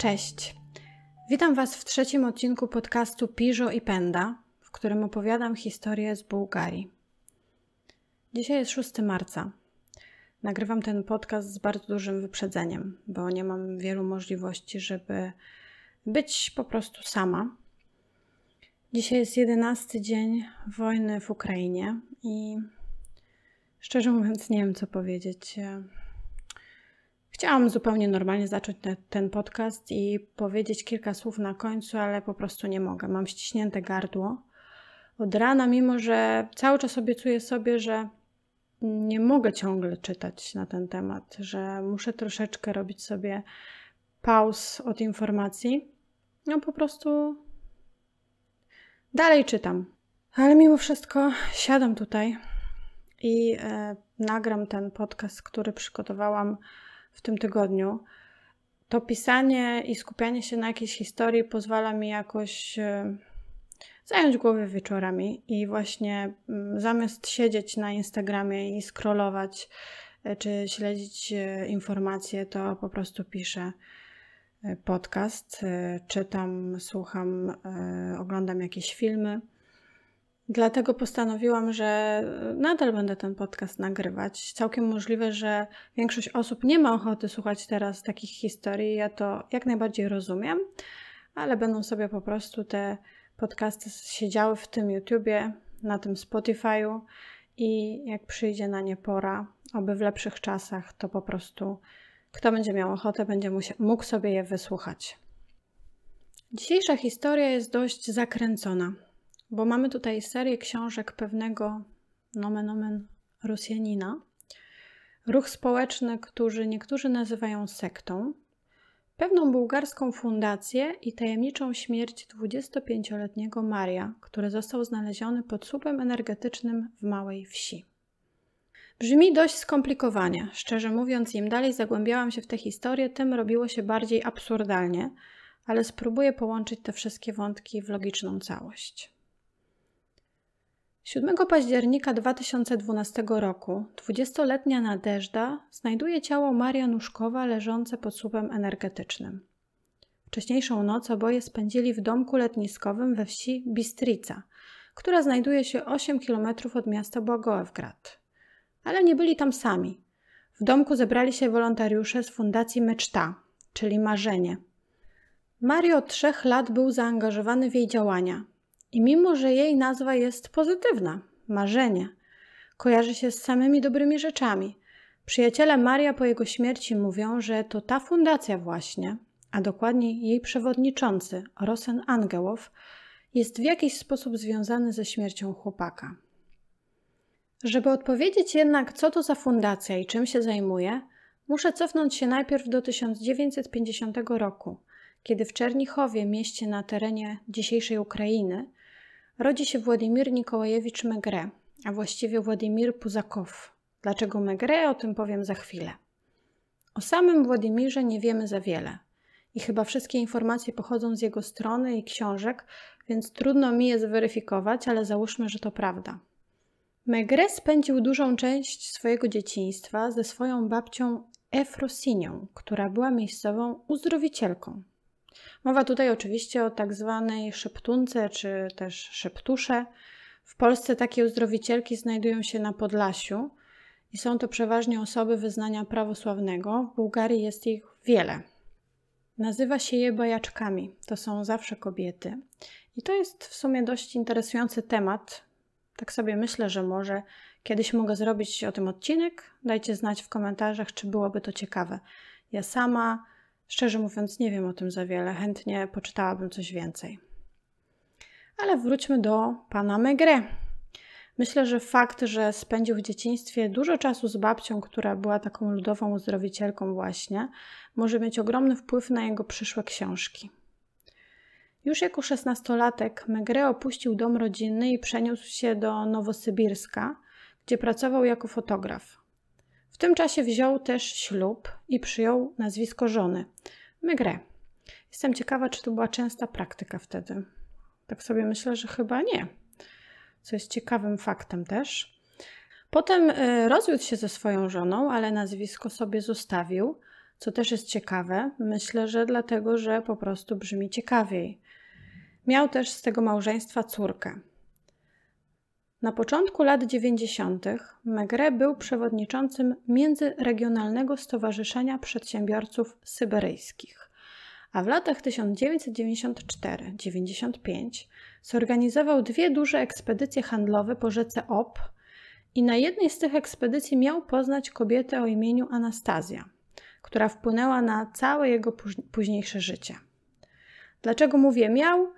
Cześć. Witam Was w trzecim odcinku podcastu Piżo i Penda, w którym opowiadam historię z Bułgarii. Dzisiaj jest 6 marca. Nagrywam ten podcast z bardzo dużym wyprzedzeniem, bo nie mam wielu możliwości, żeby być po prostu sama. Dzisiaj jest 11 dzień wojny w Ukrainie i szczerze mówiąc nie wiem co powiedzieć. Chciałam zupełnie normalnie zacząć te, ten podcast i powiedzieć kilka słów na końcu, ale po prostu nie mogę. Mam ściśnięte gardło od rana, mimo że cały czas obiecuję sobie, że nie mogę ciągle czytać na ten temat, że muszę troszeczkę robić sobie pauz od informacji. No po prostu dalej czytam. Ale mimo wszystko siadam tutaj i e, nagram ten podcast, który przygotowałam w tym tygodniu, to pisanie i skupianie się na jakiejś historii pozwala mi jakoś e, zająć głowę wieczorami i właśnie mm, zamiast siedzieć na Instagramie i scrollować e, czy śledzić e, informacje, to po prostu piszę podcast, czytam, słucham, oglądam jakieś filmy. Dlatego postanowiłam, że nadal będę ten podcast nagrywać. Całkiem możliwe, że większość osób nie ma ochoty słuchać teraz takich historii. Ja to jak najbardziej rozumiem, ale będą sobie po prostu te podcasty siedziały w tym YouTubie, na tym Spotify'u i jak przyjdzie na nie pora, aby w lepszych czasach, to po prostu kto będzie miał ochotę, będzie mógł sobie je wysłuchać. Dzisiejsza historia jest dość zakręcona bo mamy tutaj serię książek pewnego nomen omen Rosjanina. Ruch społeczny, który niektórzy nazywają sektą, pewną bułgarską fundację i tajemniczą śmierć 25-letniego Maria, który został znaleziony pod słupem energetycznym w małej wsi. Brzmi dość skomplikowanie. Szczerze mówiąc, im dalej zagłębiałam się w tę historię, tym robiło się bardziej absurdalnie, ale spróbuję połączyć te wszystkie wątki w logiczną całość. 7 października 2012 roku 20-letnia Nadeżda znajduje ciało Maria Nuszkowa leżące pod słupem energetycznym. Wcześniejszą noc oboje spędzili w domku letniskowym we wsi Bistrica, która znajduje się 8 km od miasta Błagoewgrad. Ale nie byli tam sami. W domku zebrali się wolontariusze z fundacji Meczta, czyli Marzenie. Mario od trzech lat był zaangażowany w jej działania, i mimo, że jej nazwa jest pozytywna, marzenie, kojarzy się z samymi dobrymi rzeczami. Przyjaciele Maria po jego śmierci mówią, że to ta fundacja właśnie, a dokładniej jej przewodniczący, Rosen Angełow, jest w jakiś sposób związany ze śmiercią chłopaka. Żeby odpowiedzieć jednak, co to za fundacja i czym się zajmuje, muszę cofnąć się najpierw do 1950 roku, kiedy w Czernichowie, mieście na terenie dzisiejszej Ukrainy, Rodzi się Władimir Nikołajewicz Megre, a właściwie Władimir Puzakow. Dlaczego Megre? O tym powiem za chwilę. O samym Władimirze nie wiemy za wiele i chyba wszystkie informacje pochodzą z jego strony i książek, więc trudno mi je zweryfikować, ale załóżmy, że to prawda. Megre spędził dużą część swojego dzieciństwa ze swoją babcią Efrosinią, która była miejscową uzdrowicielką. Mowa tutaj oczywiście o tak zwanej szeptunce czy też szeptusze. W Polsce takie uzdrowicielki znajdują się na Podlasiu i są to przeważnie osoby wyznania prawosławnego. W Bułgarii jest ich wiele. Nazywa się je bajaczkami. To są zawsze kobiety. I to jest w sumie dość interesujący temat. Tak sobie myślę, że może kiedyś mogę zrobić o tym odcinek. Dajcie znać w komentarzach, czy byłoby to ciekawe. Ja sama Szczerze mówiąc, nie wiem o tym za wiele, chętnie poczytałabym coś więcej. Ale wróćmy do pana Megre. Myślę, że fakt, że spędził w dzieciństwie dużo czasu z babcią, która była taką ludową uzdrowicielką właśnie, może mieć ogromny wpływ na jego przyszłe książki. Już jako szesnastolatek Megre opuścił dom rodzinny i przeniósł się do Nowosybirska, gdzie pracował jako fotograf tym czasie wziął też ślub i przyjął nazwisko żony Megre. Jestem ciekawa, czy to była częsta praktyka wtedy. Tak sobie myślę, że chyba nie. Co jest ciekawym faktem też. Potem y, rozwiódł się ze swoją żoną, ale nazwisko sobie zostawił, co też jest ciekawe. Myślę, że dlatego, że po prostu brzmi ciekawiej. Miał też z tego małżeństwa córkę. Na początku lat 90. Megre był przewodniczącym Międzyregionalnego Stowarzyszenia Przedsiębiorców Syberyjskich, a w latach 1994-95 zorganizował dwie duże ekspedycje handlowe po rzece Ob i na jednej z tych ekspedycji miał poznać kobietę o imieniu Anastazja, która wpłynęła na całe jego późniejsze życie. Dlaczego mówię miał?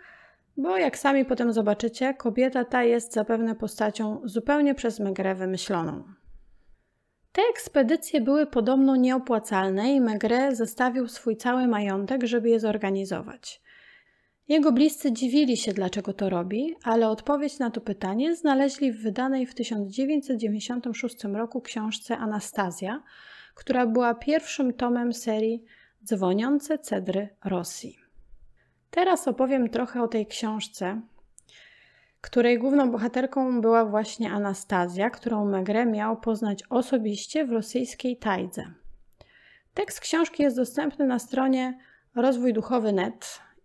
Bo jak sami potem zobaczycie, kobieta ta jest zapewne postacią zupełnie przez Megrę wymyśloną. Te ekspedycje były podobno nieopłacalne i Megre zostawił swój cały majątek, żeby je zorganizować. Jego bliscy dziwili się, dlaczego to robi, ale odpowiedź na to pytanie znaleźli w wydanej w 1996 roku książce Anastazja, która była pierwszym tomem serii Dzwoniące Cedry Rosji. Teraz opowiem trochę o tej książce, której główną bohaterką była właśnie Anastazja, którą Megre miał poznać osobiście w rosyjskiej tajdze. Tekst książki jest dostępny na stronie Rozwój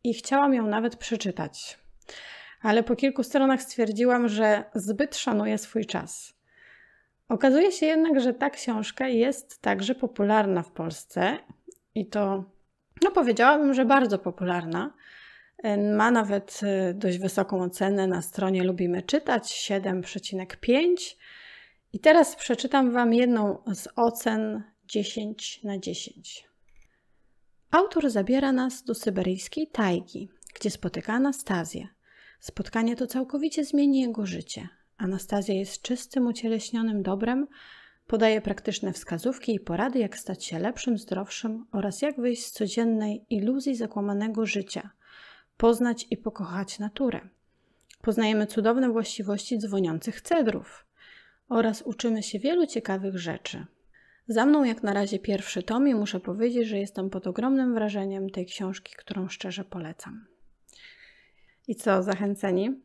i chciałam ją nawet przeczytać, ale po kilku stronach stwierdziłam, że zbyt szanuję swój czas. Okazuje się jednak, że ta książka jest także popularna w Polsce i to, no powiedziałabym, że bardzo popularna. Y, ma nawet y, dość wysoką ocenę na stronie Lubimy Czytać 7,5. I teraz przeczytam Wam jedną z ocen 10 na 10. Autor zabiera nas do syberyjskiej tajgi, gdzie spotyka Anastazję. Spotkanie to całkowicie zmieni jego życie. Anastazja jest czystym, ucieleśnionym dobrem, podaje praktyczne wskazówki i porady, jak stać się lepszym, zdrowszym oraz jak wyjść z codziennej iluzji zakłamanego życia – poznać i pokochać naturę. Poznajemy cudowne właściwości dzwoniących cedrów oraz uczymy się wielu ciekawych rzeczy. Za mną jak na razie pierwszy tom i muszę powiedzieć, że jestem pod ogromnym wrażeniem tej książki, którą szczerze polecam. I co, zachęceni?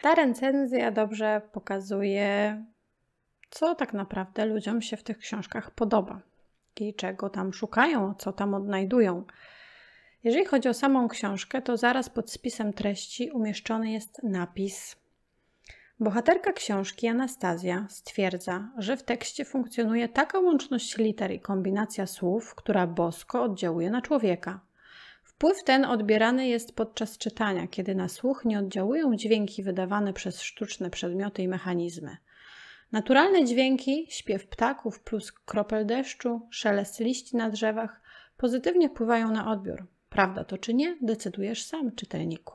Ta recenzja dobrze pokazuje, co tak naprawdę ludziom się w tych książkach podoba i czego tam szukają, co tam odnajdują. Jeżeli chodzi o samą książkę, to zaraz pod spisem treści umieszczony jest napis. Bohaterka książki Anastazja stwierdza, że w tekście funkcjonuje taka łączność liter i kombinacja słów, która bosko oddziałuje na człowieka. Wpływ ten odbierany jest podczas czytania, kiedy na słuch nie oddziałują dźwięki wydawane przez sztuczne przedmioty i mechanizmy. Naturalne dźwięki, śpiew ptaków plus kropel deszczu, szelest liści na drzewach pozytywnie wpływają na odbiór, Prawda to czy nie, decydujesz sam, czytelniku.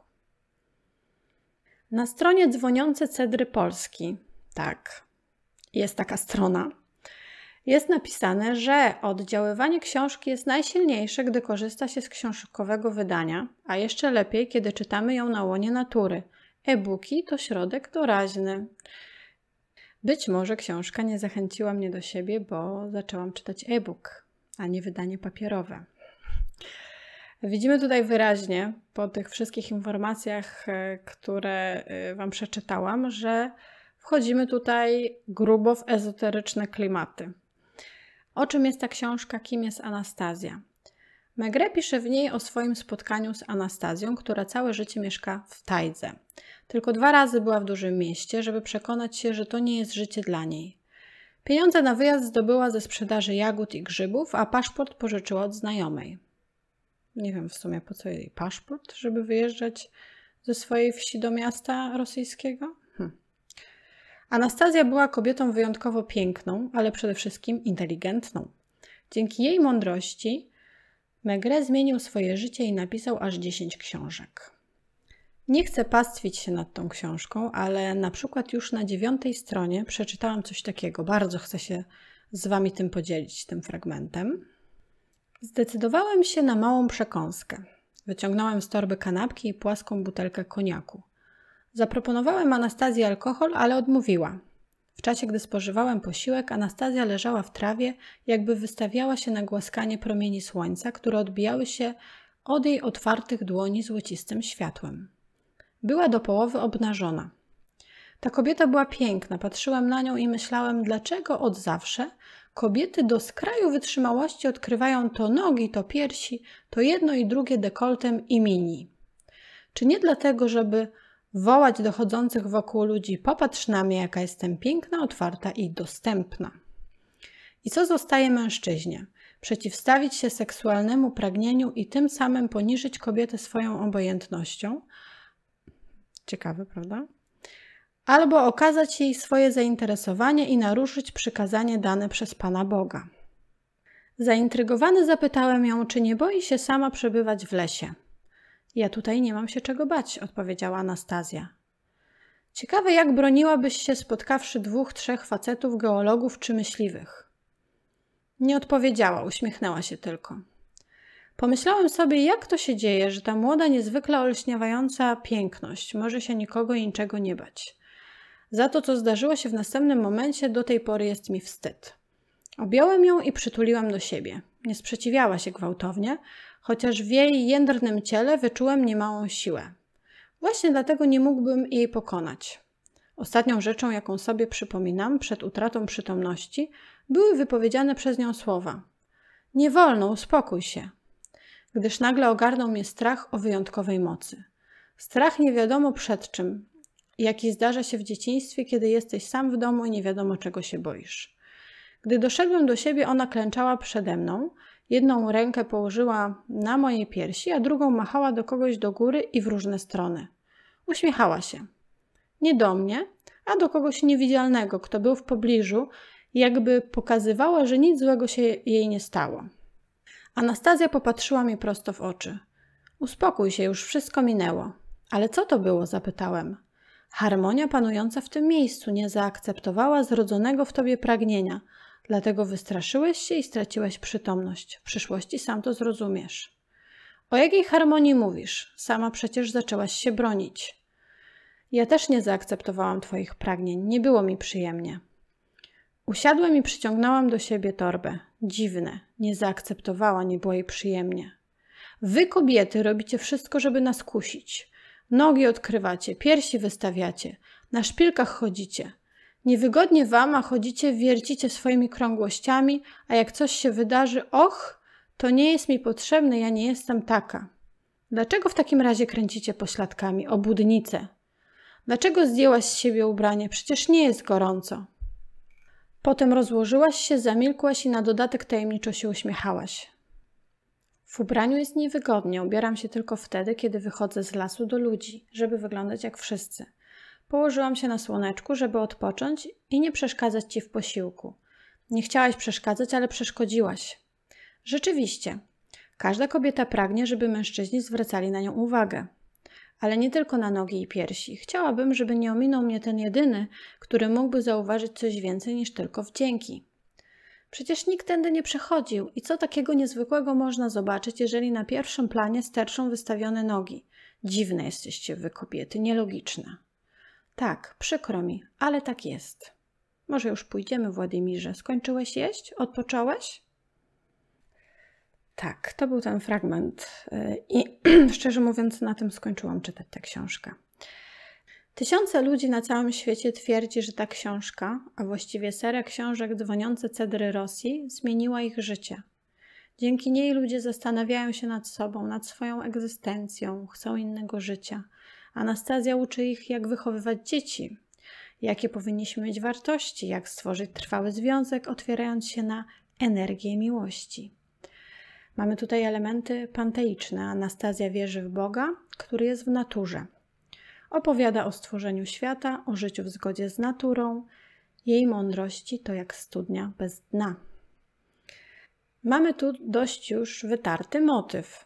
Na stronie Dzwoniące Cedry Polski, tak, jest taka strona, jest napisane, że oddziaływanie książki jest najsilniejsze, gdy korzysta się z książkowego wydania, a jeszcze lepiej, kiedy czytamy ją na łonie natury. E-booki to środek doraźny. Być może książka nie zachęciła mnie do siebie, bo zaczęłam czytać e-book, a nie wydanie papierowe. Widzimy tutaj wyraźnie po tych wszystkich informacjach, e, które e, Wam przeczytałam, że wchodzimy tutaj grubo w ezoteryczne klimaty. O czym jest ta książka? Kim jest Anastazja? Megre pisze w niej o swoim spotkaniu z Anastazją, która całe życie mieszka w Tajdze. Tylko dwa razy była w dużym mieście, żeby przekonać się, że to nie jest życie dla niej. Pieniądze na wyjazd zdobyła ze sprzedaży jagód i grzybów, a paszport pożyczyła od znajomej. Nie wiem w sumie po co jej paszport, żeby wyjeżdżać ze swojej wsi do miasta rosyjskiego. Hm. Anastazja była kobietą wyjątkowo piękną, ale przede wszystkim inteligentną. Dzięki jej mądrości Megre zmienił swoje życie i napisał aż 10 książek. Nie chcę pastwić się nad tą książką, ale na przykład już na dziewiątej stronie przeczytałam coś takiego. Bardzo chcę się z Wami tym podzielić, tym fragmentem. Zdecydowałem się na małą przekąskę. Wyciągnąłem z torby kanapki i płaską butelkę koniaku. Zaproponowałem Anastazji alkohol, ale odmówiła. W czasie, gdy spożywałem posiłek, Anastazja leżała w trawie, jakby wystawiała się na głaskanie promieni słońca, które odbijały się od jej otwartych dłoni złocistym światłem. Była do połowy obnażona. Ta kobieta była piękna, patrzyłem na nią i myślałem, dlaczego od zawsze Kobiety do skraju wytrzymałości odkrywają to nogi, to piersi, to jedno i drugie dekoltem i mini. Czy nie dlatego, żeby wołać dochodzących wokół ludzi: Popatrz na mnie, jaka jestem piękna, otwarta i dostępna. I co zostaje mężczyźnie? Przeciwstawić się seksualnemu pragnieniu i tym samym poniżyć kobietę swoją obojętnością? Ciekawe, prawda? albo okazać jej swoje zainteresowanie i naruszyć przykazanie dane przez Pana Boga. Zaintrygowany zapytałem ją, czy nie boi się sama przebywać w lesie. Ja tutaj nie mam się czego bać, odpowiedziała Anastazja. Ciekawe, jak broniłabyś się spotkawszy dwóch, trzech facetów, geologów czy myśliwych. Nie odpowiedziała, uśmiechnęła się tylko. Pomyślałem sobie, jak to się dzieje, że ta młoda, niezwykle olśniewająca piękność może się nikogo i niczego nie bać. Za to, co zdarzyło się w następnym momencie, do tej pory jest mi wstyd. Objąłem ją i przytuliłam do siebie. Nie sprzeciwiała się gwałtownie, chociaż w jej jędrnym ciele wyczułem niemałą siłę. Właśnie dlatego nie mógłbym jej pokonać. Ostatnią rzeczą, jaką sobie przypominam przed utratą przytomności, były wypowiedziane przez nią słowa: Nie wolno, uspokój się, gdyż nagle ogarnął mnie strach o wyjątkowej mocy. Strach nie wiadomo przed czym, jaki zdarza się w dzieciństwie, kiedy jesteś sam w domu i nie wiadomo czego się boisz. Gdy doszedłem do siebie, ona klęczała przede mną. Jedną rękę położyła na mojej piersi, a drugą machała do kogoś do góry i w różne strony. Uśmiechała się. Nie do mnie, a do kogoś niewidzialnego, kto był w pobliżu, jakby pokazywała, że nic złego się jej nie stało. Anastazja popatrzyła mi prosto w oczy. Uspokój się, już wszystko minęło. Ale co to było? zapytałem. Harmonia panująca w tym miejscu nie zaakceptowała zrodzonego w tobie pragnienia, dlatego wystraszyłeś się i straciłeś przytomność. W przyszłości sam to zrozumiesz. O jakiej harmonii mówisz? Sama przecież zaczęłaś się bronić. Ja też nie zaakceptowałam Twoich pragnień, nie było mi przyjemnie. Usiadłem i przyciągnąłam do siebie torbę. Dziwne, nie zaakceptowała, nie było jej przyjemnie. Wy, kobiety, robicie wszystko, żeby nas kusić. Nogi odkrywacie, piersi wystawiacie, na szpilkach chodzicie. Niewygodnie wam, a chodzicie, wiercicie swoimi krągłościami, a jak coś się wydarzy, och, to nie jest mi potrzebne, ja nie jestem taka. Dlaczego w takim razie kręcicie pośladkami, obudnice? Dlaczego zdjęłaś z siebie ubranie? Przecież nie jest gorąco. Potem rozłożyłaś się, zamilkłaś i na dodatek tajemniczo się uśmiechałaś. W ubraniu jest niewygodnie, ubieram się tylko wtedy, kiedy wychodzę z lasu do ludzi, żeby wyglądać jak wszyscy. Położyłam się na słoneczku, żeby odpocząć i nie przeszkadzać ci w posiłku. Nie chciałaś przeszkadzać, ale przeszkodziłaś. Rzeczywiście, każda kobieta pragnie, żeby mężczyźni zwracali na nią uwagę. Ale nie tylko na nogi i piersi. Chciałabym, żeby nie ominął mnie ten jedyny, który mógłby zauważyć coś więcej niż tylko wdzięki. Przecież nikt tędy nie przechodził i co takiego niezwykłego można zobaczyć, jeżeli na pierwszym planie sterczą wystawione nogi? Dziwne jesteście wy kobiety, nielogiczne. Tak, przykro mi, ale tak jest. Może już pójdziemy, Władimirze. Skończyłeś jeść? Odpocząłeś? Tak, to był ten fragment y, i szczerze mówiąc na tym skończyłam czytać tę książkę. Tysiące ludzi na całym świecie twierdzi, że ta książka, a właściwie seria książek Dzwoniące Cedry Rosji, zmieniła ich życie. Dzięki niej ludzie zastanawiają się nad sobą, nad swoją egzystencją, chcą innego życia. Anastazja uczy ich, jak wychowywać dzieci, jakie powinniśmy mieć wartości, jak stworzyć trwały związek, otwierając się na energię miłości. Mamy tutaj elementy panteiczne. Anastazja wierzy w Boga, który jest w naturze. Opowiada o stworzeniu świata, o życiu w zgodzie z naturą. Jej mądrości to jak studnia bez dna. Mamy tu dość już wytarty motyw.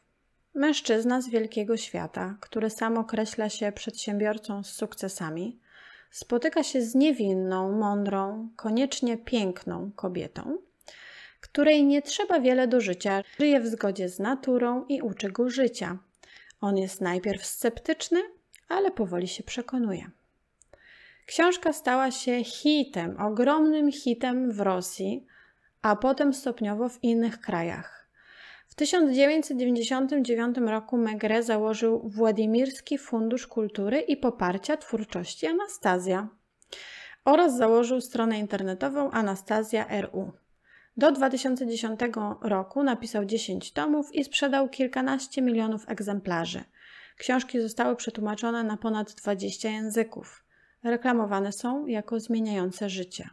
Mężczyzna z wielkiego świata, który sam określa się przedsiębiorcą z sukcesami, spotyka się z niewinną, mądrą, koniecznie piękną kobietą, której nie trzeba wiele do życia, żyje w zgodzie z naturą i uczy go życia. On jest najpierw sceptyczny, ale powoli się przekonuje. Książka stała się hitem, ogromnym hitem w Rosji, a potem stopniowo w innych krajach. W 1999 roku Megre założył Władimirski Fundusz Kultury i Poparcia Twórczości Anastazja oraz założył stronę internetową Anastazja.ru. Do 2010 roku napisał 10 tomów i sprzedał kilkanaście milionów egzemplarzy – Książki zostały przetłumaczone na ponad 20 języków. Reklamowane są jako zmieniające życie.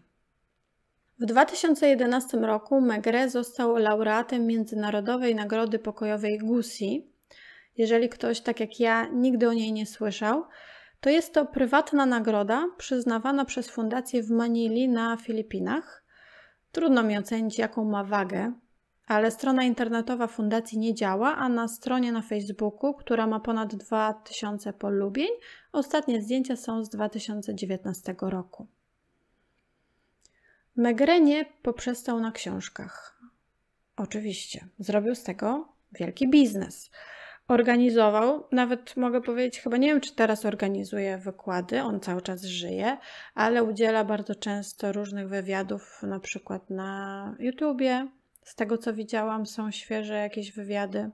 W 2011 roku Megre został laureatem Międzynarodowej Nagrody Pokojowej Gusi. Jeżeli ktoś, tak jak ja, nigdy o niej nie słyszał, to jest to prywatna nagroda przyznawana przez fundację w Manili na Filipinach. Trudno mi ocenić, jaką ma wagę, ale strona internetowa fundacji nie działa, a na stronie na Facebooku, która ma ponad 2000 polubień, ostatnie zdjęcia są z 2019 roku. Megrenie poprzestał na książkach. Oczywiście, zrobił z tego wielki biznes. Organizował, nawet mogę powiedzieć, chyba nie wiem, czy teraz organizuje wykłady, on cały czas żyje, ale udziela bardzo często różnych wywiadów, na przykład na YouTubie, z tego co widziałam, są świeże jakieś wywiady.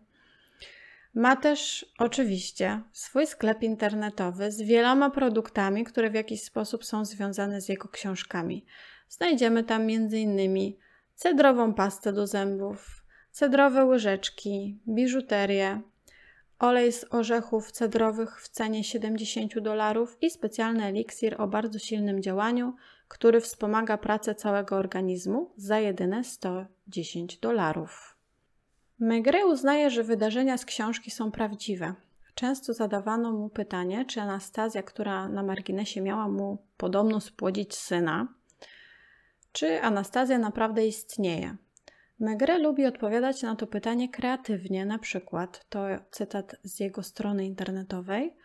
Ma też oczywiście swój sklep internetowy z wieloma produktami, które w jakiś sposób są związane z jego książkami. Znajdziemy tam m.in. cedrową pastę do zębów, cedrowe łyżeczki, biżuterię, olej z orzechów cedrowych w cenie 70 dolarów i specjalny eliksir o bardzo silnym działaniu, który wspomaga pracę całego organizmu za jedyne 110 dolarów. Megre uznaje, że wydarzenia z książki są prawdziwe. Często zadawano mu pytanie, czy Anastazja, która na marginesie miała mu podobno spłodzić syna, czy Anastazja naprawdę istnieje. Megre lubi odpowiadać na to pytanie kreatywnie, na przykład, to cytat z jego strony internetowej.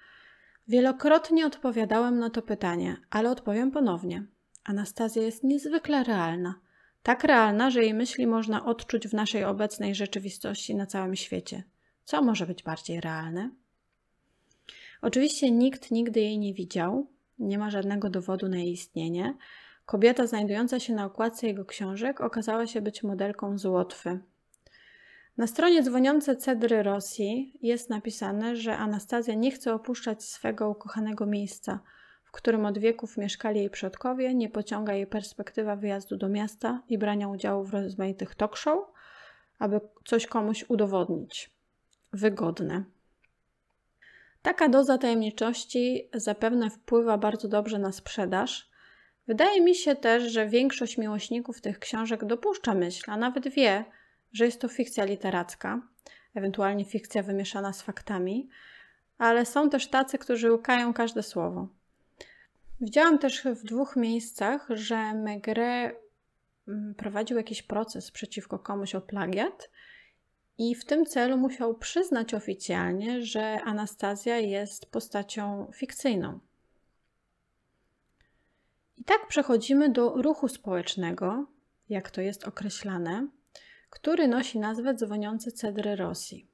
Wielokrotnie odpowiadałem na to pytanie, ale odpowiem ponownie. Anastazja jest niezwykle realna. Tak realna, że jej myśli można odczuć w naszej obecnej rzeczywistości na całym świecie. Co może być bardziej realne? Oczywiście nikt nigdy jej nie widział, nie ma żadnego dowodu na jej istnienie. Kobieta znajdująca się na okładce jego książek okazała się być modelką z Łotwy. Na stronie dzwoniące Cedry Rosji jest napisane, że Anastazja nie chce opuszczać swego ukochanego miejsca – którym od wieków mieszkali jej przodkowie, nie pociąga jej perspektywa wyjazdu do miasta i brania udziału w rozmaitych talk show, aby coś komuś udowodnić. Wygodne. Taka doza tajemniczości zapewne wpływa bardzo dobrze na sprzedaż. Wydaje mi się też, że większość miłośników tych książek dopuszcza myśl, a nawet wie, że jest to fikcja literacka, ewentualnie fikcja wymieszana z faktami, ale są też tacy, którzy łkają każde słowo. Widziałam też w dwóch miejscach, że Megre mm, prowadził jakiś proces przeciwko komuś o plagiat i w tym celu musiał przyznać oficjalnie, że Anastazja jest postacią fikcyjną. I tak przechodzimy do ruchu społecznego, jak to jest określane, który nosi nazwę Dzwoniące Cedry Rosji.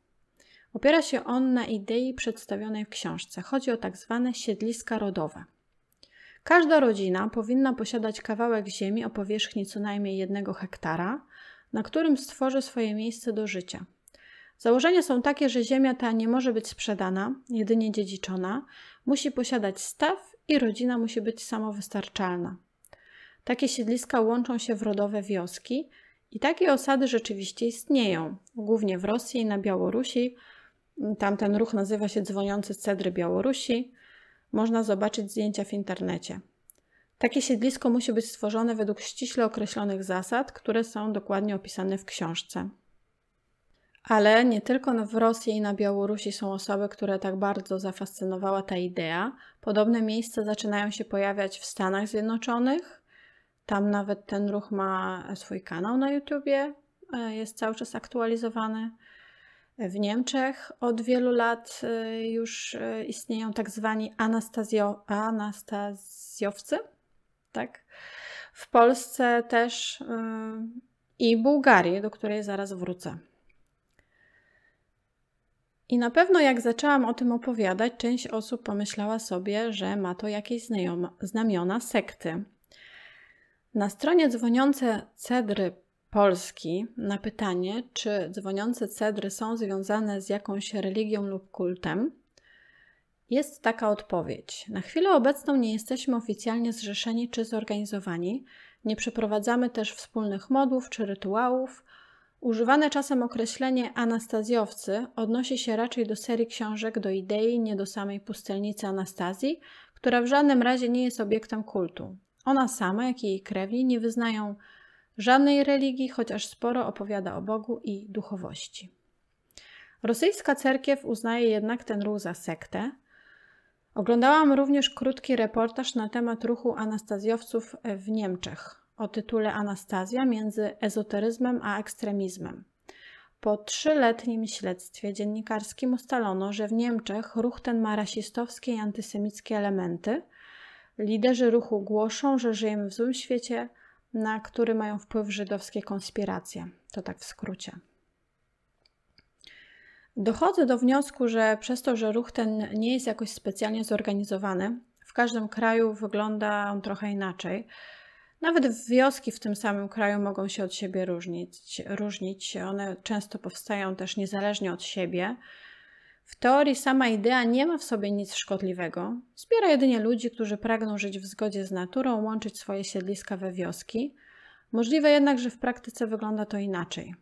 Opiera się on na idei przedstawionej w książce. Chodzi o tak zwane siedliska rodowe – Każda rodzina powinna posiadać kawałek ziemi o powierzchni co najmniej jednego hektara, na którym stworzy swoje miejsce do życia. Założenia są takie, że ziemia ta nie może być sprzedana, jedynie dziedziczona, musi posiadać staw i rodzina musi być samowystarczalna. Takie siedliska łączą się w rodowe wioski i takie osady rzeczywiście istnieją, głównie w Rosji i na Białorusi. Tam ten ruch nazywa się Dzwoniący Cedry Białorusi można zobaczyć zdjęcia w internecie. Takie siedlisko musi być stworzone według ściśle określonych zasad, które są dokładnie opisane w książce. Ale nie tylko w Rosji i na Białorusi są osoby, które tak bardzo zafascynowała ta idea. Podobne miejsca zaczynają się pojawiać w Stanach Zjednoczonych. Tam nawet ten ruch ma swój kanał na YouTubie, e, jest cały czas aktualizowany. W Niemczech od wielu lat y, już y, istnieją tak zwani anastazjo, anastazjowcy, tak? W Polsce też y, i Bułgarii, do której zaraz wrócę. I na pewno jak zaczęłam o tym opowiadać, część osób pomyślała sobie, że ma to jakieś znamiona sekty. Na stronie dzwoniące cedry Polski na pytanie, czy dzwoniące cedry są związane z jakąś religią lub kultem, jest taka odpowiedź. Na chwilę obecną nie jesteśmy oficjalnie zrzeszeni czy zorganizowani, nie przeprowadzamy też wspólnych modów czy rytuałów. Używane czasem określenie anastazjowcy odnosi się raczej do serii książek do idei, nie do samej pustelnicy Anastazji, która w żadnym razie nie jest obiektem kultu. Ona sama, jak i jej krewni nie wyznają żadnej religii, chociaż sporo opowiada o Bogu i duchowości. Rosyjska cerkiew uznaje jednak ten ruch za sektę. Oglądałam również krótki reportaż na temat ruchu anastazjowców w Niemczech o tytule Anastazja między ezoteryzmem a ekstremizmem. Po trzyletnim śledztwie dziennikarskim ustalono, że w Niemczech ruch ten ma rasistowskie i antysemickie elementy. Liderzy ruchu głoszą, że żyjemy w złym świecie, na który mają wpływ żydowskie konspiracje. To tak w skrócie. Dochodzę do wniosku, że przez to, że ruch ten nie jest jakoś specjalnie zorganizowany, w każdym kraju wygląda on trochę inaczej. Nawet wioski w tym samym kraju mogą się od siebie różnić. różnić. One często powstają też niezależnie od siebie. W teorii sama idea nie ma w sobie nic szkodliwego. Zbiera jedynie ludzi, którzy pragną żyć w zgodzie z naturą, łączyć swoje siedliska we wioski. Możliwe jednak, że w praktyce wygląda to inaczej.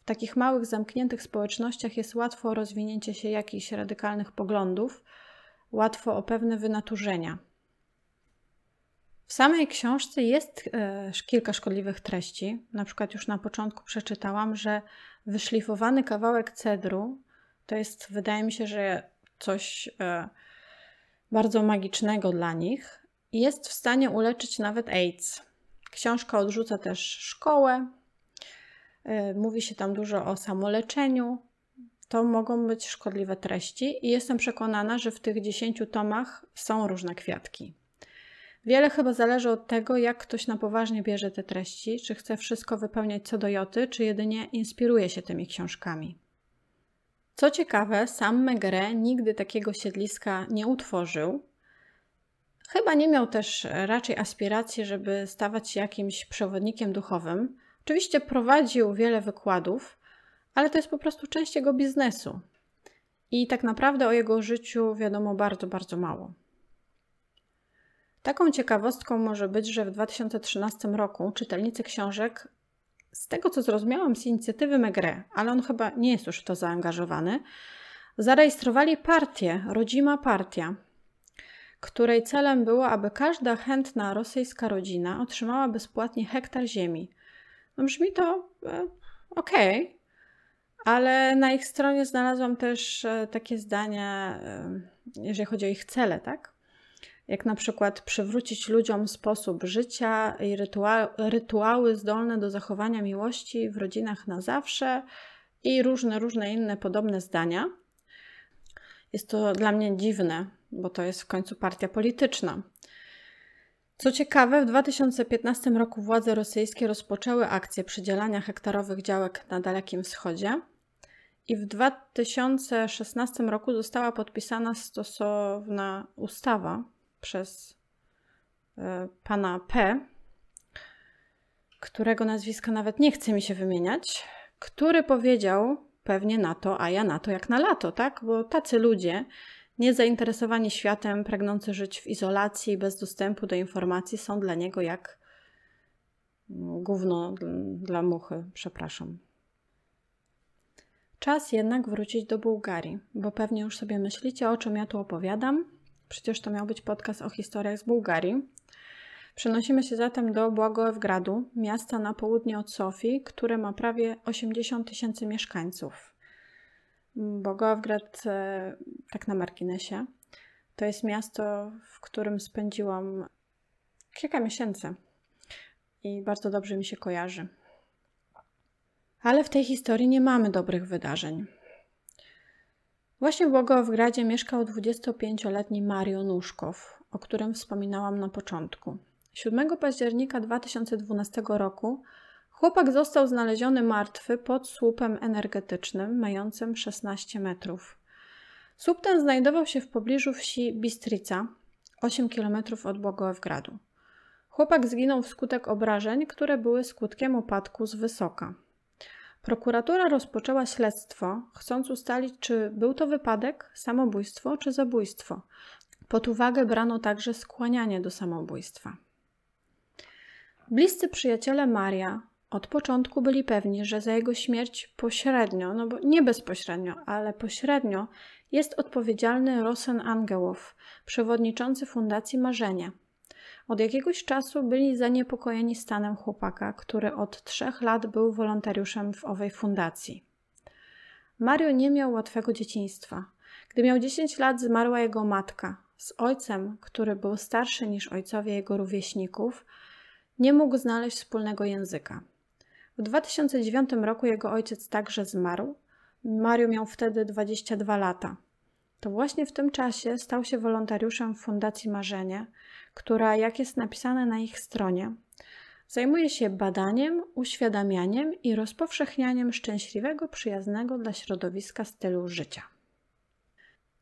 W takich małych, zamkniętych społecznościach jest łatwo o rozwinięcie się jakichś radykalnych poglądów, łatwo o pewne wynaturzenia. W samej książce jest e, kilka szkodliwych treści. Na przykład już na początku przeczytałam, że wyszlifowany kawałek cedru to jest, wydaje mi się, że coś e, bardzo magicznego dla nich. Jest w stanie uleczyć nawet AIDS. Książka odrzuca też szkołę. E, mówi się tam dużo o samoleczeniu. To mogą być szkodliwe treści, i jestem przekonana, że w tych 10 tomach są różne kwiatki. Wiele chyba zależy od tego, jak ktoś na poważnie bierze te treści, czy chce wszystko wypełniać co do joty, czy jedynie inspiruje się tymi książkami. Co ciekawe, sam Megre nigdy takiego siedliska nie utworzył. Chyba nie miał też raczej aspiracji, żeby stawać się jakimś przewodnikiem duchowym. Oczywiście prowadził wiele wykładów, ale to jest po prostu część jego biznesu. I tak naprawdę o jego życiu wiadomo bardzo, bardzo mało. Taką ciekawostką może być, że w 2013 roku czytelnicy książek z tego co zrozumiałam z inicjatywy Megre, ale on chyba nie jest już w to zaangażowany, zarejestrowali partię, rodzima partia, której celem było, aby każda chętna rosyjska rodzina otrzymała bezpłatnie hektar ziemi. No brzmi to e, okej, okay. ale na ich stronie znalazłam też e, takie zdania, e, jeżeli chodzi o ich cele, tak? jak na przykład przywrócić ludziom sposób życia i rytua rytuały zdolne do zachowania miłości w rodzinach na zawsze i różne, różne inne podobne zdania. Jest to dla mnie dziwne, bo to jest w końcu partia polityczna. Co ciekawe, w 2015 roku władze rosyjskie rozpoczęły akcję przydzielania hektarowych działek na Dalekim Wschodzie i w 2016 roku została podpisana stosowna ustawa, przez e, pana P, którego nazwiska nawet nie chce mi się wymieniać, który powiedział pewnie na to, a ja na to jak na lato, tak? Bo tacy ludzie, niezainteresowani światem, pragnący żyć w izolacji, bez dostępu do informacji, są dla niego jak mm, gówno dla muchy, przepraszam. Czas jednak wrócić do Bułgarii, bo pewnie już sobie myślicie, o czym ja tu opowiadam. Przecież to miał być podcast o historiach z Bułgarii. Przenosimy się zatem do Błagoewgradu, miasta na południe od Sofii, które ma prawie 80 tysięcy mieszkańców. Błagoewgrad, e, tak na marginesie, to jest miasto, w którym spędziłam kilka miesięcy i bardzo dobrze mi się kojarzy. Ale w tej historii nie mamy dobrych wydarzeń. Właśnie w Błogowgradzie mieszkał 25-letni Marion Nóżkow, o którym wspominałam na początku. 7 października 2012 roku chłopak został znaleziony martwy pod słupem energetycznym mającym 16 metrów. Słup ten znajdował się w pobliżu wsi Bistrica, 8 km od Błogowgradu. Chłopak zginął wskutek obrażeń, które były skutkiem upadku z wysoka. Prokuratura rozpoczęła śledztwo, chcąc ustalić, czy był to wypadek, samobójstwo czy zabójstwo. Pod uwagę brano także skłanianie do samobójstwa. Bliscy przyjaciele Maria od początku byli pewni, że za jego śmierć pośrednio, no bo nie bezpośrednio, ale pośrednio jest odpowiedzialny Rosen Angełow, przewodniczący Fundacji Marzenia. Od jakiegoś czasu byli zaniepokojeni stanem chłopaka, który od trzech lat był wolontariuszem w owej fundacji. Mario nie miał łatwego dzieciństwa. Gdy miał 10 lat, zmarła jego matka. Z ojcem, który był starszy niż ojcowie jego rówieśników, nie mógł znaleźć wspólnego języka. W 2009 roku jego ojciec także zmarł. Mario miał wtedy 22 lata. To właśnie w tym czasie stał się wolontariuszem w Fundacji Marzenie, która, jak jest napisane na ich stronie, zajmuje się badaniem, uświadamianiem i rozpowszechnianiem szczęśliwego, przyjaznego dla środowiska stylu życia.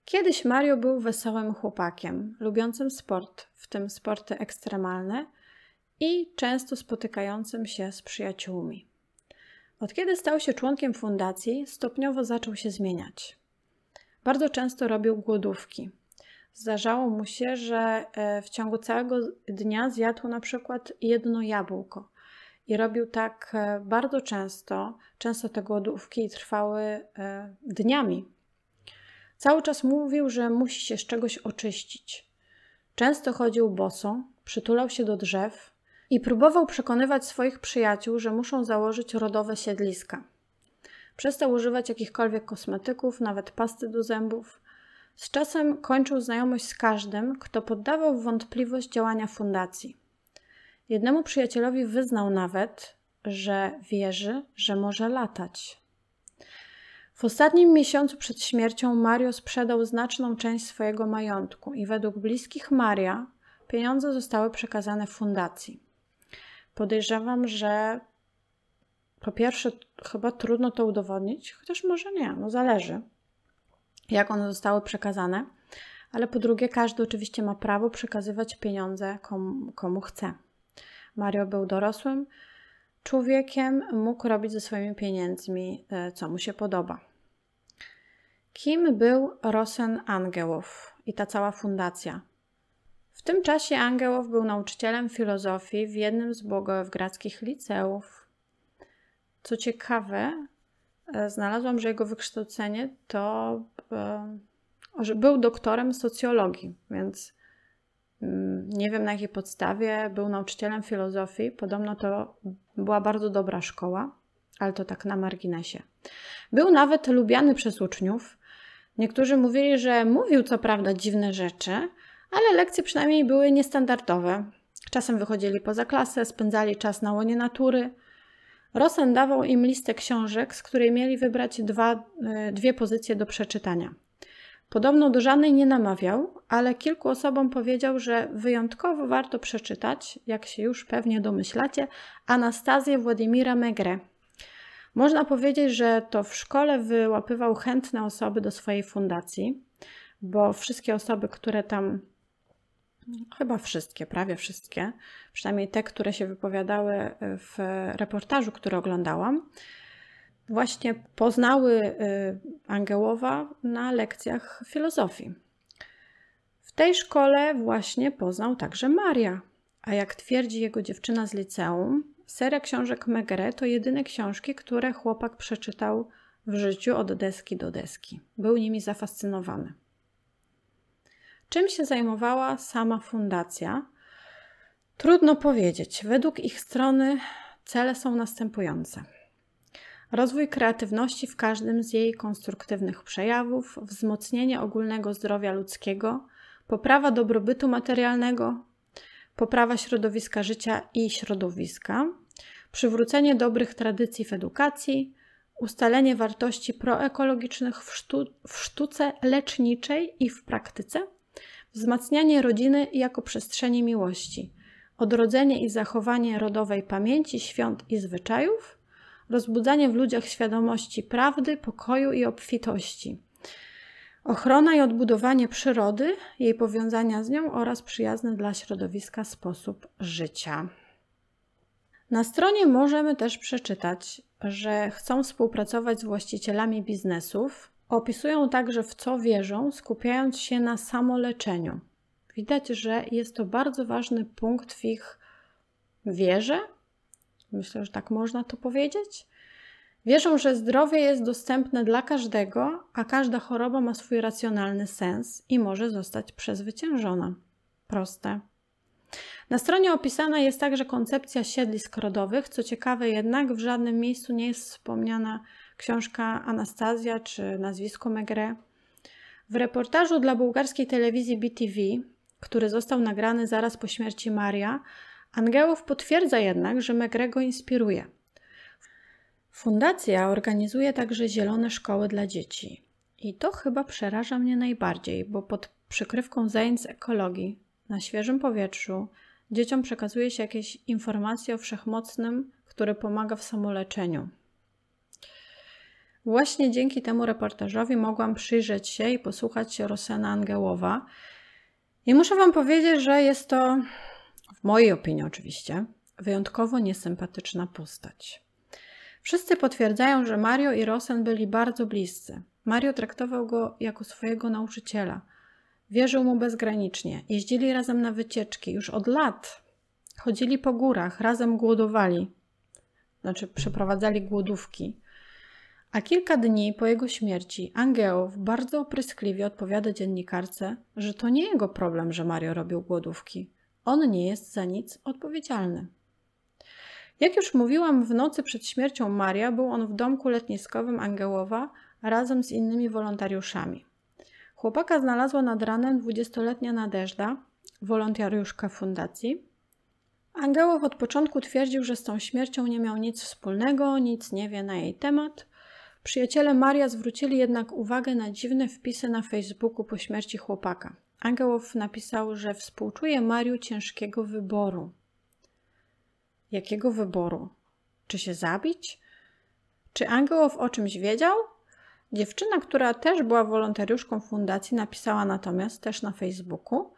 Kiedyś Mario był wesołym chłopakiem, lubiącym sport, w tym sporty ekstremalne i często spotykającym się z przyjaciółmi. Od kiedy stał się członkiem fundacji, stopniowo zaczął się zmieniać. Bardzo często robił głodówki, zdarzało mu się, że e, w ciągu całego dnia zjadł na przykład jedno jabłko. I robił tak e, bardzo często. Często te głodówki trwały e, dniami. Cały czas mówił, że musi się z czegoś oczyścić. Często chodził boso, przytulał się do drzew i próbował przekonywać swoich przyjaciół, że muszą założyć rodowe siedliska. Przestał używać jakichkolwiek kosmetyków, nawet pasty do zębów. Z czasem kończył znajomość z każdym, kto poddawał wątpliwość działania fundacji. Jednemu przyjacielowi wyznał nawet, że wierzy, że może latać. W ostatnim miesiącu przed śmiercią Mario sprzedał znaczną część swojego majątku i według bliskich Maria pieniądze zostały przekazane fundacji. Podejrzewam, że po pierwsze, chyba trudno to udowodnić, chociaż może nie, no zależy jak one zostały przekazane, ale po drugie, każdy oczywiście ma prawo przekazywać pieniądze komu, komu chce. Mario był dorosłym człowiekiem, mógł robić ze swoimi pieniędzmi, e, co mu się podoba. Kim był Rosen Angełow i ta cała fundacja? W tym czasie Angełow był nauczycielem filozofii w jednym z błogowgradzkich liceów. Co ciekawe, E, znalazłam, że jego wykształcenie to, e, że był doktorem socjologii, więc mm, nie wiem na jakiej podstawie, był nauczycielem filozofii. Podobno to była bardzo dobra szkoła, ale to tak na marginesie. Był nawet lubiany przez uczniów. Niektórzy mówili, że mówił co prawda dziwne rzeczy, ale lekcje przynajmniej były niestandardowe. Czasem wychodzili poza klasę, spędzali czas na łonie natury. Rosen dawał im listę książek, z której mieli wybrać dwa, e, dwie pozycje do przeczytania. Podobno do żadnej nie namawiał, ale kilku osobom powiedział, że wyjątkowo warto przeczytać, jak się już pewnie domyślacie, Anastazję Władimira Megre. Można powiedzieć, że to w szkole wyłapywał chętne osoby do swojej fundacji, bo wszystkie osoby, które tam chyba wszystkie, prawie wszystkie, przynajmniej te, które się wypowiadały e, w reportażu, który oglądałam, właśnie poznały e, Angełowa na lekcjach filozofii. W tej szkole właśnie poznał także Maria, a jak twierdzi jego dziewczyna z liceum, seria książek Megre to jedyne książki, które chłopak przeczytał w życiu od deski do deski. Był nimi zafascynowany. Czym się zajmowała sama fundacja? Trudno powiedzieć. Według ich strony cele są następujące: rozwój kreatywności w każdym z jej konstruktywnych przejawów, wzmocnienie ogólnego zdrowia ludzkiego, poprawa dobrobytu materialnego, poprawa środowiska życia i środowiska, przywrócenie dobrych tradycji w edukacji, ustalenie wartości proekologicznych w, sztu w sztuce leczniczej i w praktyce wzmacnianie rodziny jako przestrzeni miłości, odrodzenie i zachowanie rodowej pamięci, świąt i zwyczajów, rozbudzanie w ludziach świadomości prawdy, pokoju i obfitości. Ochrona i odbudowanie przyrody, jej powiązania z nią oraz przyjazny dla środowiska sposób życia. Na stronie możemy też przeczytać, że chcą współpracować z właścicielami biznesów, Opisują także, w co wierzą, skupiając się na samoleczeniu. Widać, że jest to bardzo ważny punkt w ich wierze. Myślę, że tak można to powiedzieć. Wierzą, że zdrowie jest dostępne dla każdego, a każda choroba ma swój racjonalny sens i może zostać przezwyciężona. Proste. Na stronie opisana jest także koncepcja siedlisk rodowych. Co ciekawe, jednak w żadnym miejscu nie jest wspomniana książka Anastazja czy nazwisko Megre. W reportażu dla bułgarskiej telewizji BTV, który został nagrany zaraz po śmierci Maria, Angełów potwierdza jednak, że Megre go inspiruje. Fundacja organizuje także zielone szkoły dla dzieci. I to chyba przeraża mnie najbardziej, bo pod przykrywką zajęć z ekologii, na świeżym powietrzu, dzieciom przekazuje się jakieś informacje o wszechmocnym, który pomaga w samoleczeniu. Właśnie dzięki temu reportażowi mogłam przyjrzeć się i posłuchać Rosena Angelowa. I muszę Wam powiedzieć, że jest to, w mojej opinii oczywiście, wyjątkowo niesympatyczna postać. Wszyscy potwierdzają, że Mario i Rosen byli bardzo bliscy. Mario traktował go jako swojego nauczyciela. Wierzył mu bezgranicznie. Jeździli razem na wycieczki już od lat. Chodzili po górach, razem głodowali. Znaczy, przeprowadzali głodówki. A kilka dni po jego śmierci Angeow bardzo opryskliwie odpowiada dziennikarce, że to nie jego problem, że Mario robił głodówki. On nie jest za nic odpowiedzialny. Jak już mówiłam, w nocy przed śmiercią Maria był on w domku letniskowym Angełowa razem z innymi wolontariuszami. Chłopaka znalazła nad ranem 20-letnia Nadeżda, wolontariuszka fundacji. Angełow od początku twierdził, że z tą śmiercią nie miał nic wspólnego, nic nie wie na jej temat – Przyjaciele Maria zwrócili jednak uwagę na dziwne wpisy na Facebooku po śmierci chłopaka. Angelow napisał, że współczuje Mariu ciężkiego wyboru. Jakiego wyboru? Czy się zabić? Czy Angelow o czymś wiedział? Dziewczyna, która też była wolontariuszką fundacji, napisała natomiast też na Facebooku,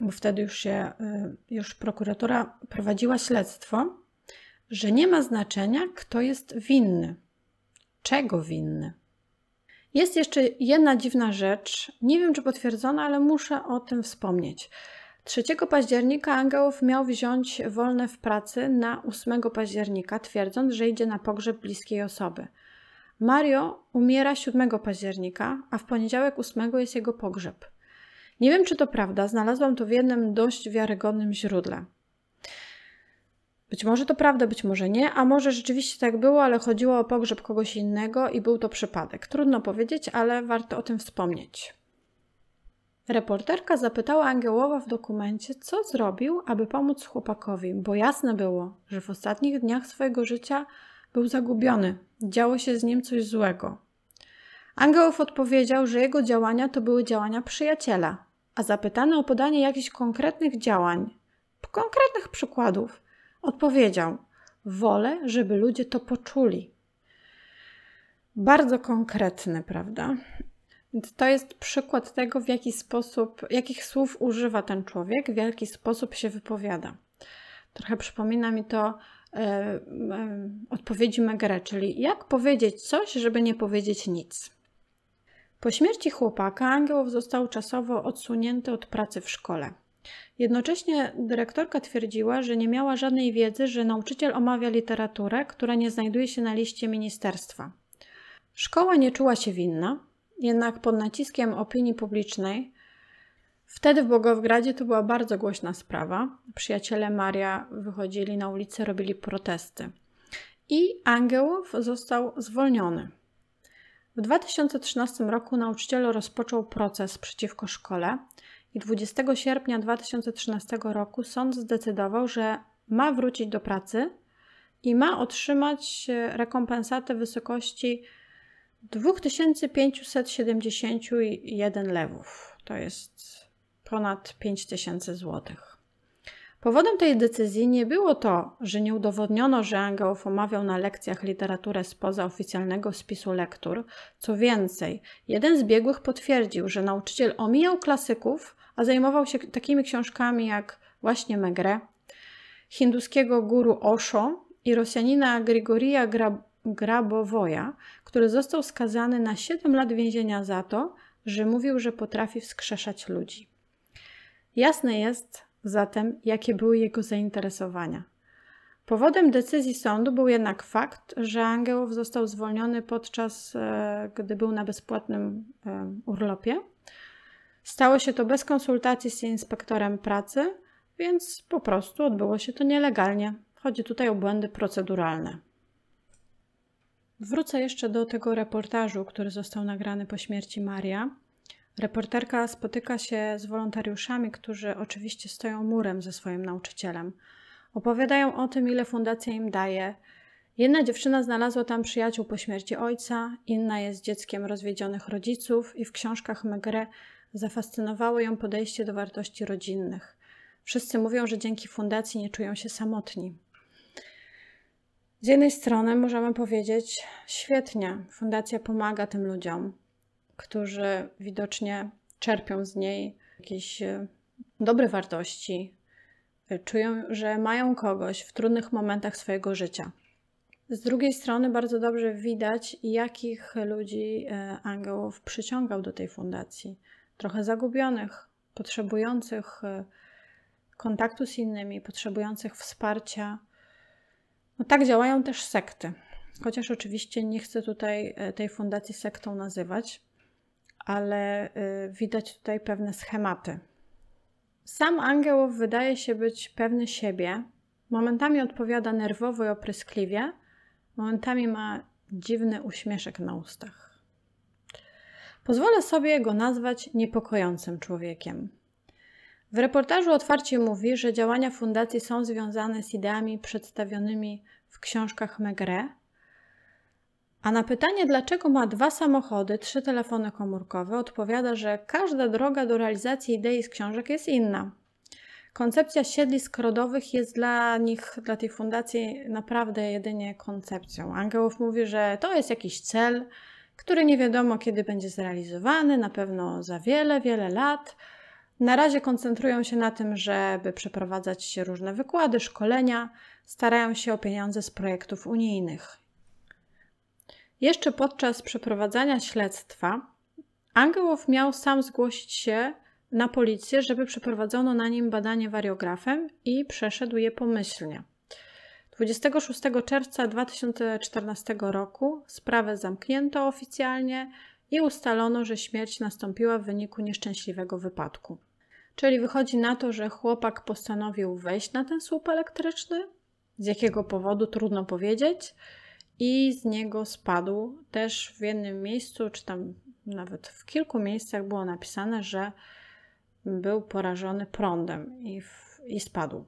bo wtedy już się y, już prokuratura prowadziła śledztwo, że nie ma znaczenia, kto jest winny czego winny. Jest jeszcze jedna dziwna rzecz, nie wiem czy potwierdzona, ale muszę o tym wspomnieć. 3 października Angełów miał wziąć wolne w pracy na 8 października, twierdząc, że idzie na pogrzeb bliskiej osoby. Mario umiera 7 października, a w poniedziałek 8 jest jego pogrzeb. Nie wiem, czy to prawda, znalazłam to w jednym dość wiarygodnym źródle. Być może to prawda, być może nie, a może rzeczywiście tak było, ale chodziło o pogrzeb kogoś innego i był to przypadek. Trudno powiedzieć, ale warto o tym wspomnieć. Reporterka zapytała Angiołowa w dokumencie, co zrobił, aby pomóc chłopakowi, bo jasne było, że w ostatnich dniach swojego życia był zagubiony, działo się z nim coś złego. Angiołów odpowiedział, że jego działania to były działania przyjaciela, a zapytany o podanie jakichś konkretnych działań, konkretnych przykładów, Odpowiedział: Wolę, żeby ludzie to poczuli. Bardzo konkretny, prawda? to jest przykład tego, w jaki sposób, jakich słów używa ten człowiek, w jaki sposób się wypowiada. Trochę przypomina mi to e, e, odpowiedzi Megre, czyli jak powiedzieć coś, żeby nie powiedzieć nic. Po śmierci chłopaka Anioł został czasowo odsunięty od pracy w szkole. Jednocześnie dyrektorka twierdziła, że nie miała żadnej wiedzy, że nauczyciel omawia literaturę, która nie znajduje się na liście ministerstwa. Szkoła nie czuła się winna, jednak pod naciskiem opinii publicznej, wtedy w Bogowgradzie to była bardzo głośna sprawa. Przyjaciele Maria wychodzili na ulicę, robili protesty. I Angełów został zwolniony. W 2013 roku nauczyciel rozpoczął proces przeciwko szkole i 20 sierpnia 2013 roku sąd zdecydował, że ma wrócić do pracy i ma otrzymać e, rekompensatę w wysokości 2571 lewów. To jest ponad 5000 złotych. Powodem tej decyzji nie było to, że nie udowodniono, że Angelow omawiał na lekcjach literaturę spoza oficjalnego spisu lektur. Co więcej, jeden z biegłych potwierdził, że nauczyciel omijał klasyków a zajmował się takimi książkami jak właśnie Megre, hinduskiego guru Osho i Rosjanina Grigoria Grab Grabowoja, który został skazany na 7 lat więzienia za to, że mówił, że potrafi wskrzeszać ludzi. Jasne jest zatem, jakie były jego zainteresowania. Powodem decyzji sądu był jednak fakt, że Angełow został zwolniony podczas, e, gdy był na bezpłatnym e, urlopie Stało się to bez konsultacji z inspektorem pracy, więc po prostu odbyło się to nielegalnie. Chodzi tutaj o błędy proceduralne. Wrócę jeszcze do tego reportażu, który został nagrany po śmierci Maria. Reporterka spotyka się z wolontariuszami, którzy oczywiście stoją murem ze swoim nauczycielem. Opowiadają o tym, ile fundacja im daje. Jedna dziewczyna znalazła tam przyjaciół po śmierci ojca, inna jest dzieckiem rozwiedzionych rodziców i w książkach Megre Zafascynowało ją podejście do wartości rodzinnych. Wszyscy mówią, że dzięki fundacji nie czują się samotni. Z jednej strony możemy powiedzieć, świetnie, fundacja pomaga tym ludziom, którzy widocznie czerpią z niej jakieś e, dobre wartości, e, czują, że mają kogoś w trudnych momentach swojego życia. Z drugiej strony bardzo dobrze widać, jakich ludzi e, angelów przyciągał do tej fundacji trochę zagubionych, potrzebujących y, kontaktu z innymi, potrzebujących wsparcia. No tak działają też sekty. Chociaż oczywiście nie chcę tutaj y, tej fundacji sektą nazywać, ale y, widać tutaj pewne schematy. Sam anioł wydaje się być pewny siebie. Momentami odpowiada nerwowo i opryskliwie, momentami ma dziwny uśmieszek na ustach. Pozwolę sobie go nazwać niepokojącym człowiekiem. W reportażu otwarcie mówi, że działania fundacji są związane z ideami przedstawionymi w książkach Megre, a na pytanie, dlaczego ma dwa samochody, trzy telefony komórkowe, odpowiada, że każda droga do realizacji idei z książek jest inna. Koncepcja siedlisk rodowych jest dla nich, dla tej fundacji naprawdę jedynie koncepcją. Angełów mówi, że to jest jakiś cel, który nie wiadomo kiedy będzie zrealizowany, na pewno za wiele, wiele lat. Na razie koncentrują się na tym, żeby przeprowadzać różne wykłady, szkolenia, starają się o pieniądze z projektów unijnych. Jeszcze podczas przeprowadzania śledztwa Angełow miał sam zgłosić się na policję, żeby przeprowadzono na nim badanie wariografem i przeszedł je pomyślnie. 26 czerwca 2014 roku sprawę zamknięto oficjalnie i ustalono, że śmierć nastąpiła w wyniku nieszczęśliwego wypadku. Czyli wychodzi na to, że chłopak postanowił wejść na ten słup elektryczny, z jakiego powodu trudno powiedzieć, i z niego spadł. Też w jednym miejscu, czy tam nawet w kilku miejscach było napisane, że był porażony prądem i, w, i spadł.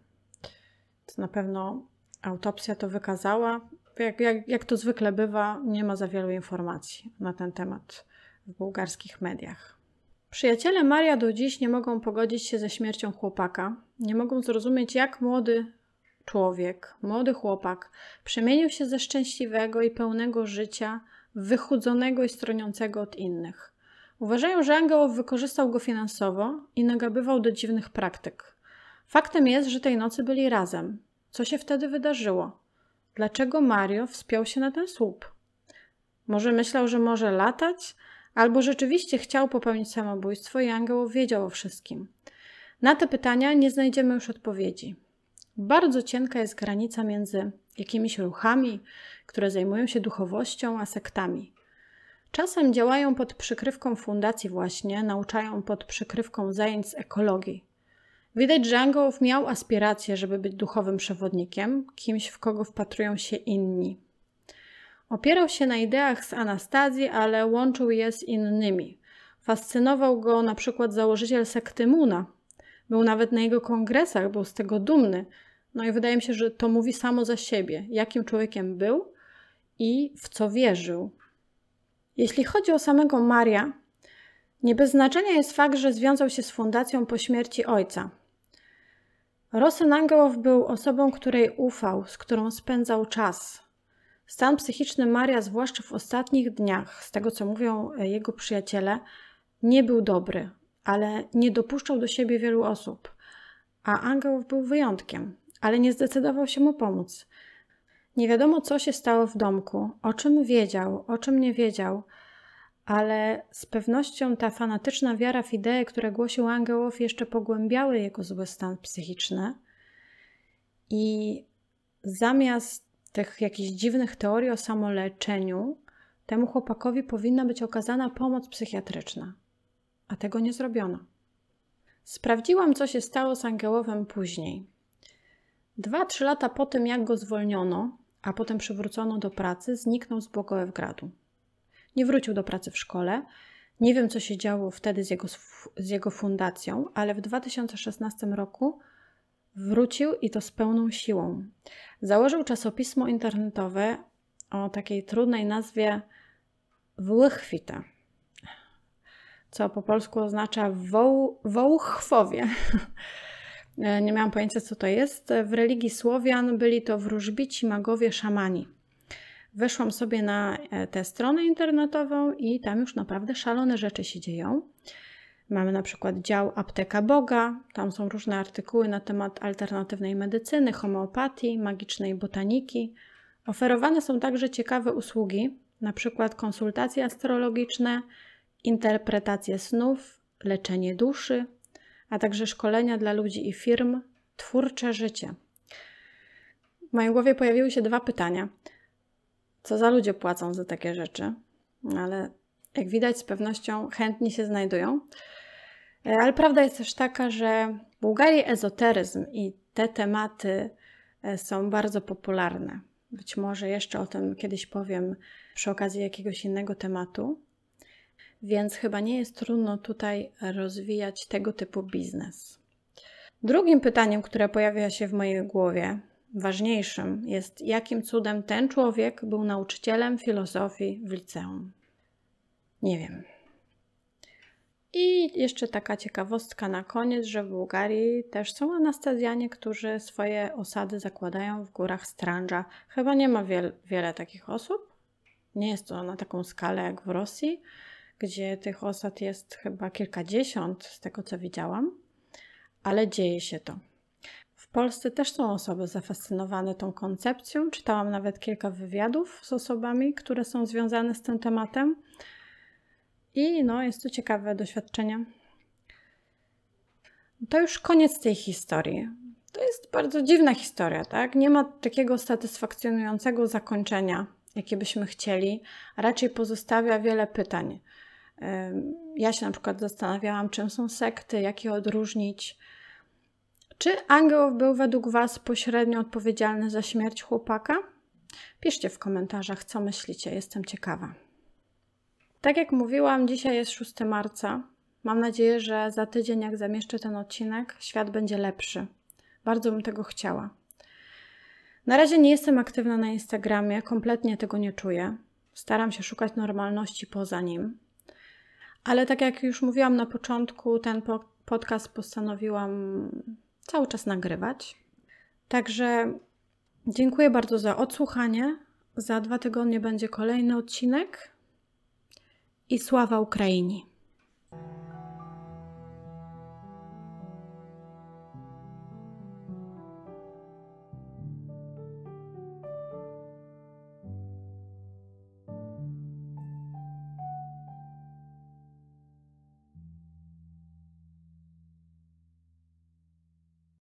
To na pewno Autopsja to wykazała. Jak, jak, jak to zwykle bywa, nie ma za wielu informacji na ten temat w bułgarskich mediach. Przyjaciele Maria do dziś nie mogą pogodzić się ze śmiercią chłopaka. Nie mogą zrozumieć, jak młody człowiek, młody chłopak, przemienił się ze szczęśliwego i pełnego życia, wychudzonego i stroniącego od innych. Uważają, że anioł wykorzystał go finansowo i nagabywał do dziwnych praktyk. Faktem jest, że tej nocy byli razem. Co się wtedy wydarzyło? Dlaczego Mario wspiął się na ten słup? Może myślał, że może latać? Albo rzeczywiście chciał popełnić samobójstwo i anioł wiedział o wszystkim? Na te pytania nie znajdziemy już odpowiedzi. Bardzo cienka jest granica między jakimiś ruchami, które zajmują się duchowością, a sektami. Czasem działają pod przykrywką fundacji właśnie, nauczają pod przykrywką zajęć z ekologii. Widać, że Angołów miał aspiracje, żeby być duchowym przewodnikiem, kimś w kogo wpatrują się inni. Opierał się na ideach z Anastazji, ale łączył je z innymi. Fascynował go na przykład założyciel sekty Muna. Był nawet na jego kongresach, był z tego dumny. No i wydaje mi się, że to mówi samo za siebie, jakim człowiekiem był i w co wierzył. Jeśli chodzi o samego Maria, nie bez znaczenia jest fakt, że związał się z fundacją po śmierci ojca. Angelow był osobą, której ufał, z którą spędzał czas. Stan psychiczny Maria, zwłaszcza w ostatnich dniach, z tego co mówią e, jego przyjaciele, nie był dobry, ale nie dopuszczał do siebie wielu osób. A Angelow był wyjątkiem, ale nie zdecydował się mu pomóc. Nie wiadomo, co się stało w domku, o czym wiedział, o czym nie wiedział – ale z pewnością ta fanatyczna wiara w idee, które głosił Angełow, jeszcze pogłębiały jego zły stan psychiczny. I zamiast tych jakichś dziwnych teorii o samoleczeniu, temu chłopakowi powinna być okazana pomoc psychiatryczna. A tego nie zrobiono. Sprawdziłam, co się stało z Angełowem później. Dwa, trzy lata po tym, jak go zwolniono, a potem przywrócono do pracy, zniknął z ewgradu. Nie wrócił do pracy w szkole. Nie wiem, co się działo wtedy z jego, z jego fundacją, ale w 2016 roku wrócił i to z pełną siłą. Założył czasopismo internetowe o takiej trudnej nazwie Włychwite, co po polsku oznacza wołchwowie. Nie miałam pojęcia, co to jest. W religii Słowian byli to wróżbici, magowie, szamani. Weszłam sobie na e, tę stronę internetową i tam już naprawdę szalone rzeczy się dzieją. Mamy na przykład dział Apteka Boga, tam są różne artykuły na temat alternatywnej medycyny, homeopatii, magicznej botaniki. Oferowane są także ciekawe usługi, na przykład konsultacje astrologiczne, interpretacje snów, leczenie duszy, a także szkolenia dla ludzi i firm, twórcze życie. W mojej głowie pojawiły się dwa pytania. Co za ludzie płacą za takie rzeczy, ale jak widać, z pewnością chętni się znajdują. E, ale prawda jest też taka, że w Bułgarii ezoteryzm i te tematy e, są bardzo popularne. Być może jeszcze o tym kiedyś powiem przy okazji jakiegoś innego tematu. Więc chyba nie jest trudno tutaj rozwijać tego typu biznes. Drugim pytaniem, które pojawia się w mojej głowie, ważniejszym jest, jakim cudem ten człowiek był nauczycielem filozofii w liceum. Nie wiem. I jeszcze taka ciekawostka na koniec, że w Bułgarii też są anastazjanie, którzy swoje osady zakładają w górach Stranża. Chyba nie ma wiel wiele takich osób. Nie jest to na taką skalę jak w Rosji, gdzie tych osad jest chyba kilkadziesiąt, z tego co widziałam, ale dzieje się to. Polsce też są osoby zafascynowane tą koncepcją. Czytałam nawet kilka wywiadów z osobami, które są związane z tym tematem. I no, jest to ciekawe doświadczenie. To już koniec tej historii. To jest bardzo dziwna historia, tak? Nie ma takiego satysfakcjonującego zakończenia, jakie byśmy chcieli, a raczej pozostawia wiele pytań. Ja się na przykład zastanawiałam, czym są sekty, jak je odróżnić czy Angełow był według Was pośrednio odpowiedzialny za śmierć chłopaka? Piszcie w komentarzach, co myślicie, jestem ciekawa. Tak jak mówiłam, dzisiaj jest 6 marca. Mam nadzieję, że za tydzień, jak zamieszczę ten odcinek, świat będzie lepszy. Bardzo bym tego chciała. Na razie nie jestem aktywna na Instagramie, kompletnie tego nie czuję. Staram się szukać normalności poza nim. Ale tak jak już mówiłam na początku, ten podcast postanowiłam cały czas nagrywać. Także dziękuję bardzo za odsłuchanie. Za dwa tygodnie będzie kolejny odcinek i sława Ukrainii.